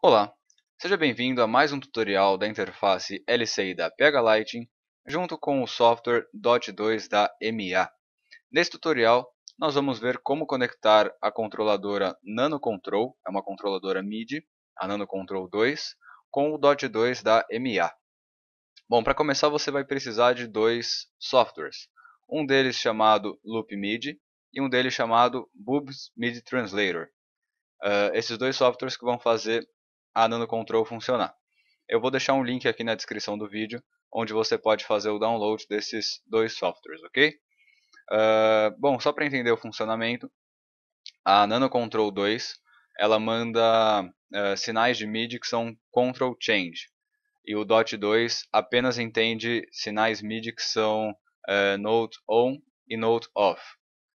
Olá, seja bem-vindo a mais um tutorial da interface LCI da Pega Lighting junto com o software DOT2 da MA. Neste tutorial, nós vamos ver como conectar a controladora NanoControl, é uma controladora MIDI, a NanoControl 2, com o DOT2 da MA. Bom, para começar você vai precisar de dois softwares, um deles chamado Loop MIDI e um deles chamado Boobs MIDI Translator. Uh, esses dois softwares que vão fazer a Nano Control funcionar. Eu vou deixar um link aqui na descrição do vídeo, onde você pode fazer o download desses dois softwares, ok? Uh, bom, só para entender o funcionamento, a Nano Control 2 ela manda uh, sinais de MIDI que são Control Change, e o DOT 2 apenas entende sinais MIDI que são uh, Note On e Note Off.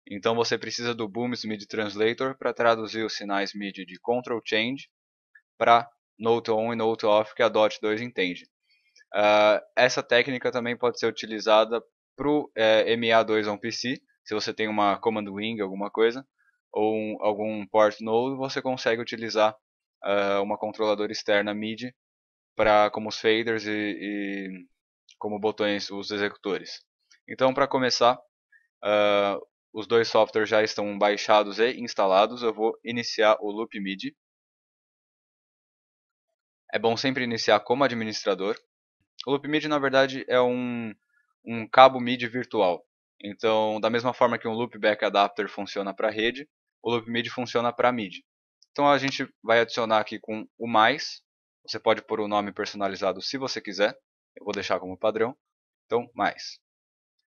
Então você precisa do Booms MIDI Translator para traduzir os sinais MIDI de Control Change para Note On e Note Off que a DOT2 entende. Uh, essa técnica também pode ser utilizada para eh, o é, MA2 PC, se você tem uma Command Wing, alguma coisa, ou um, algum port node, você consegue utilizar uh, uma controladora externa MIDI para como os faders e, e, como botões os executores. Então, para começar, uh, os dois softwares já estão baixados e instalados. Eu vou iniciar o loop MIDI. É bom sempre iniciar como administrador. O loop midi na verdade, é um, um cabo mid virtual. Então, da mesma forma que um loopback adapter funciona para rede, o loop midi funciona para mid. Então a gente vai adicionar aqui com o mais. Você pode pôr o um nome personalizado se você quiser. Eu vou deixar como padrão. Então, mais.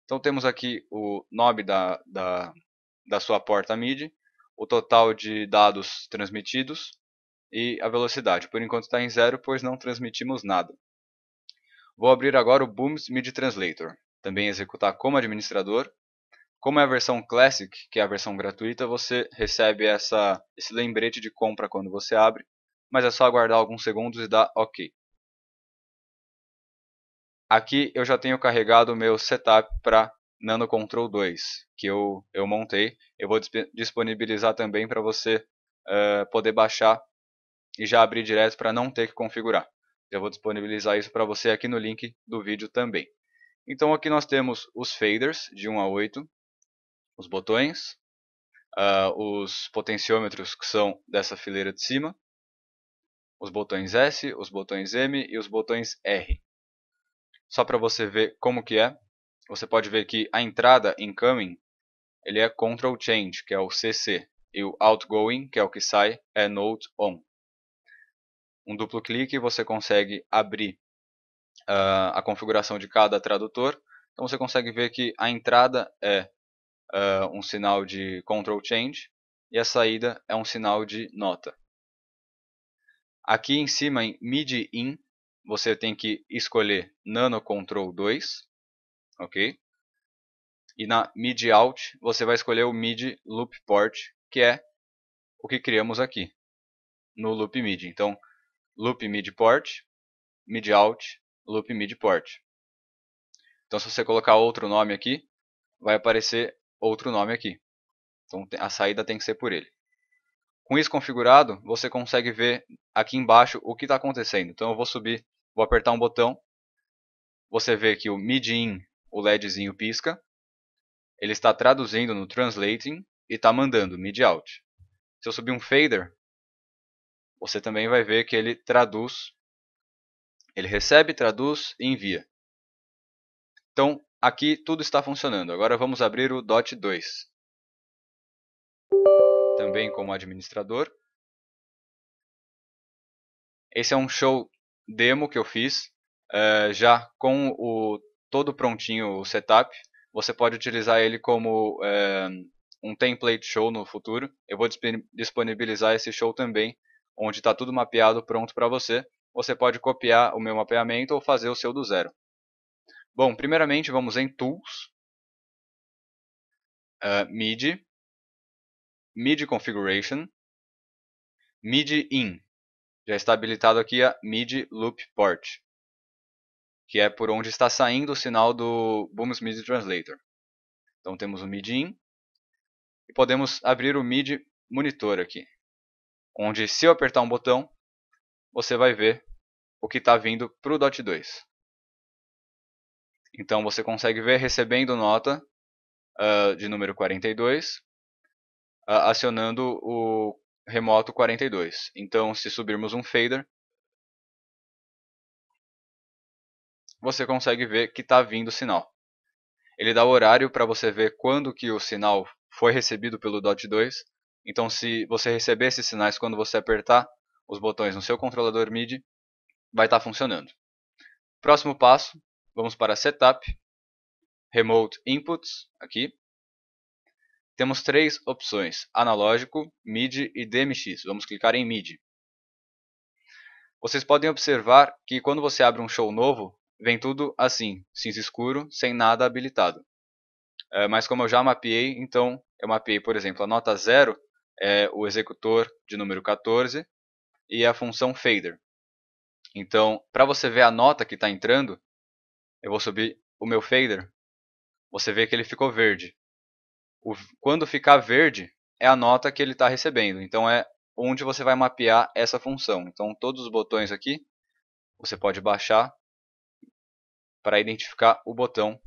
Então temos aqui o nome da, da, da sua porta MIDI, o total de dados transmitidos, e a velocidade. Por enquanto está em zero, pois não transmitimos nada. Vou abrir agora o Booms MIDI Translator, também executar como administrador. Como é a versão Classic, que é a versão gratuita, você recebe essa, esse lembrete de compra quando você abre, mas é só aguardar alguns segundos e dar OK. Aqui eu já tenho carregado o meu setup para Nano Control 2, que eu, eu montei. Eu vou disponibilizar também para você uh, poder baixar e já abrir direto para não ter que configurar. Já vou disponibilizar isso para você aqui no link do vídeo também. Então aqui nós temos os faders de 1 a 8, os botões, uh, os potenciômetros que são dessa fileira de cima, os botões S, os botões M e os botões R. Só para você ver como que é, você pode ver que a entrada incoming ele é control change, que é o CC, e o outgoing, que é o que sai, é note on um duplo clique você consegue abrir uh, a configuração de cada tradutor. Então você consegue ver que a entrada é uh, um sinal de control change e a saída é um sinal de nota. Aqui em cima em MIDI IN você tem que escolher Nano Control 2, ok? E na MIDI OUT você vai escolher o MIDI Loop Port, que é o que criamos aqui no Loop MIDI. Então loop mid port, mid out, loop mid port. Então se você colocar outro nome aqui, vai aparecer outro nome aqui. Então a saída tem que ser por ele. Com isso configurado, você consegue ver aqui embaixo o que está acontecendo. Então eu vou subir, vou apertar um botão. Você vê que o mid-in, o LEDzinho pisca. Ele está traduzindo no translating e está mandando mid-out. Se eu subir um fader, você também vai ver que ele traduz, ele recebe, traduz e envia. Então, aqui tudo está funcionando. Agora vamos abrir o DOT 2. Também como administrador. Esse é um show demo que eu fiz, eh, já com o todo prontinho o setup. Você pode utilizar ele como eh, um template show no futuro. Eu vou disponibilizar esse show também onde está tudo mapeado pronto para você. Você pode copiar o meu mapeamento ou fazer o seu do zero. Bom, primeiramente vamos em Tools, uh, ah, MIDI, MIDI Configuration, MIDI IN. Já está habilitado aqui a MIDI Loop Port, que é por onde está saindo o sinal do Booms MIDI Translator. Então temos o MIDI IN e podemos abrir o MIDI Monitor aqui onde se eu apertar um botão, você vai ver o que está vindo para o DOT 2. Então você consegue ver recebendo nota uh, de número 42, uh, ah, acionando o remoto 42. Então se subirmos um fader, você consegue ver que está vindo o sinal. Ele dá o horário para você ver quando que o sinal foi recebido pelo DOT 2 então, se você receber esses sinais quando você apertar os botões no seu controlador MIDI, vai estar tá funcionando. Próximo passo, vamos para Setup, Remote Inputs, aqui. Temos três opções, analógico, MIDI e DMX. Vamos clicar em MIDI. Vocês podem observar que quando você abre um show novo, vem tudo assim, cinza escuro, sem nada habilitado. Eh, mas como eu já mapeei, então eu mapeei, por exemplo, a nota 0, é o executor de número 14 e a função fader. Então, para você ver a nota que está entrando, eu vou subir o meu fader. Você vê que ele ficou verde. O, quando ficar verde, é a nota que ele está recebendo. Então, é onde você vai mapear essa função. Então, todos os botões aqui, você pode baixar para identificar o botão.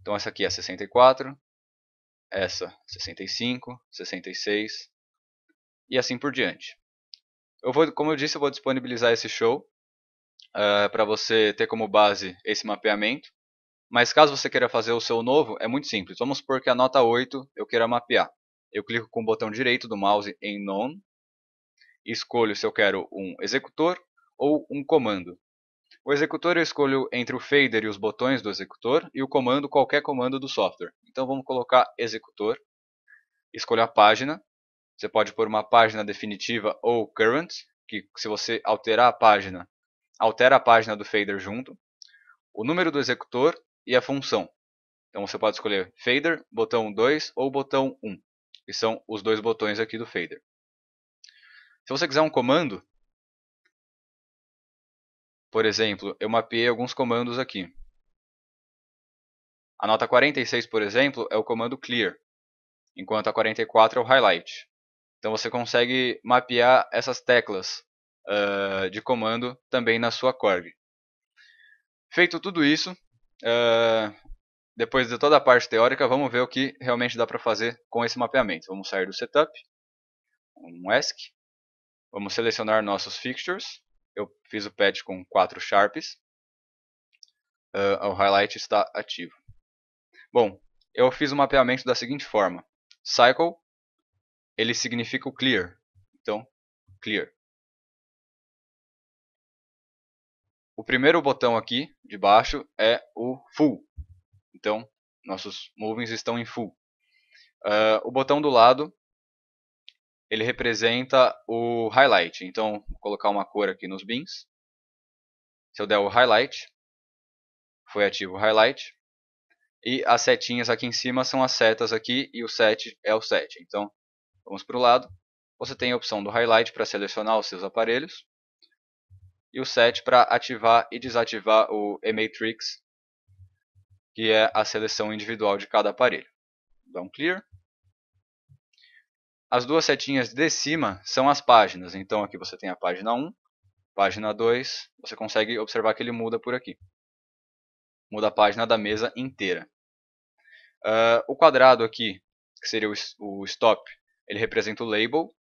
Então, essa aqui é 64, essa 65, 66 e assim por diante. Eu vou, como eu disse, eu vou disponibilizar esse show uh, ah, para você ter como base esse mapeamento. Mas caso você queira fazer o seu novo, é muito simples. Vamos supor que a nota 8 eu queira mapear. Eu clico com o botão direito do mouse em None, escolho se eu quero um executor ou um comando. O executor eu escolho entre o fader e os botões do executor e o comando, qualquer comando do software. Então vamos colocar executor, escolho a página, você pode pôr uma página definitiva ou current, que se você alterar a página, altera a página do fader junto, o número do executor e a função. Então você pode escolher fader, botão 2 ou botão 1, que são os dois botões aqui do fader. Se você quiser um comando, por exemplo, eu mapeei alguns comandos aqui. A nota 46, por exemplo, é o comando clear, enquanto a 44 é o highlight. Então você consegue mapear essas teclas uh, de comando também na sua Korg. Feito tudo isso, uh, depois de toda a parte teórica, vamos ver o que realmente dá para fazer com esse mapeamento. Vamos sair do setup, um ESC, vamos selecionar nossos fixtures, eu fiz o patch com 4 sharps. Uh, o highlight está ativo. Bom, eu fiz o mapeamento da seguinte forma. Cycle, ele significa o clear. Então, clear. O primeiro botão aqui, de baixo, é o full. Então, nossos movings estão em full. Uh, o botão do lado ele representa o highlight. Então, vou colocar uma cor aqui nos bins. Se eu der o highlight, foi ativo o highlight. E as setinhas aqui em cima são as setas aqui e o set é o set. Então, vamos para o lado. Você tem a opção do highlight para selecionar os seus aparelhos. E o set para ativar e desativar o matrix que é a seleção individual de cada aparelho. Dá um clear. As duas setinhas de cima são as páginas. Então aqui você tem a página 1, página 2. Você consegue observar que ele muda por aqui. Muda a página da mesa inteira. Uh, o quadrado aqui, que seria o, o stop, ele representa o label,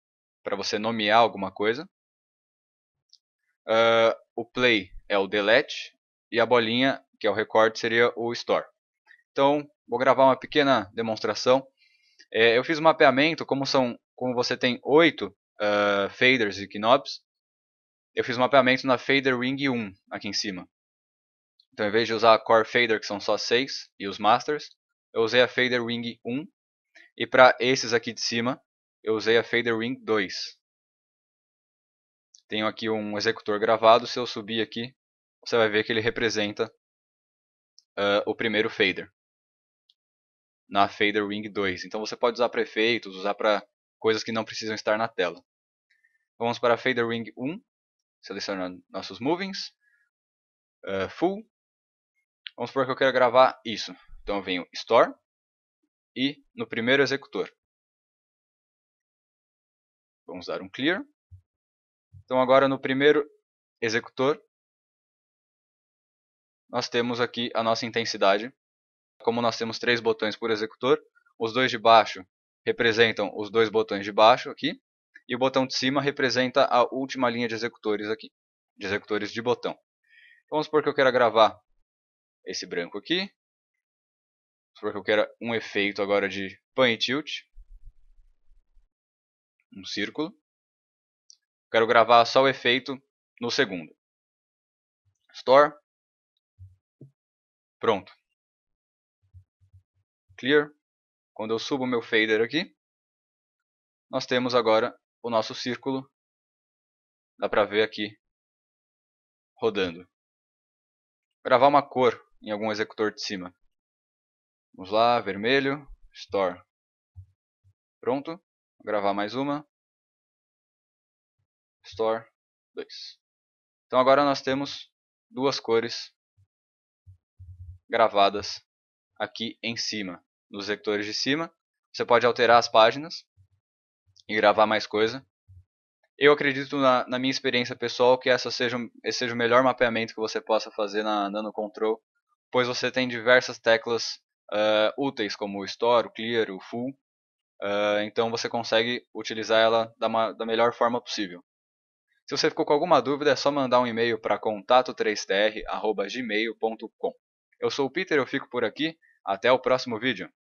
para você nomear alguma coisa. Uh, o play é o delete e a bolinha, que é o record, seria o store. Então, vou gravar uma pequena demonstração. É, eu fiz um mapeamento, como são como você tem oito uh, faders e knobs, eu fiz um mapeamento na fader ring 1 aqui em cima. Então, em vez de usar a core fader, que são só 6, e os masters, eu usei a fader ring 1. E para esses aqui de cima, eu usei a fader ring 2. Tenho aqui um executor gravado, se eu subir aqui, você vai ver que ele representa uh, o primeiro fader. Na fader ring 2. Então você pode usar para efeitos, usar para coisas que não precisam estar na tela. Vamos para Fader Ring 1, selecionando nossos movings, uh, Full. Vamos supor que eu quero gravar isso. Então eu venho Store e no primeiro executor. Vamos dar um Clear. Então agora no primeiro executor, nós temos aqui a nossa intensidade. Como nós temos três botões por executor, os dois de baixo representam os dois botões de baixo aqui, e o botão de cima representa a última linha de executores aqui, de executores de botão. Vamos supor que eu quero gravar esse branco aqui, vamos supor que eu quero um efeito agora de pan e tilt, um círculo, quero gravar só o efeito no segundo. Store, pronto. Clear. Quando eu subo o meu fader aqui, nós temos agora o nosso círculo. Dá para ver aqui rodando. Gravar uma cor em algum executor de cima. Vamos lá, vermelho, store. Pronto. Vou gravar mais uma. Store 2. Então agora nós temos duas cores gravadas aqui em cima nos sectores de cima. Você pode alterar as páginas e gravar mais coisa. Eu acredito na, na minha experiência pessoal que essa seja, esse seja o melhor mapeamento que você possa fazer na Nano Control, pois você tem diversas teclas uh, úteis como o Store, o Clear, o Full, uh, então você consegue utilizar ela da, da melhor forma possível. Se você ficou com alguma dúvida, é só mandar um e-mail para contato3tr@gmail.com. Eu sou o Peter, eu fico por aqui. Até o próximo vídeo.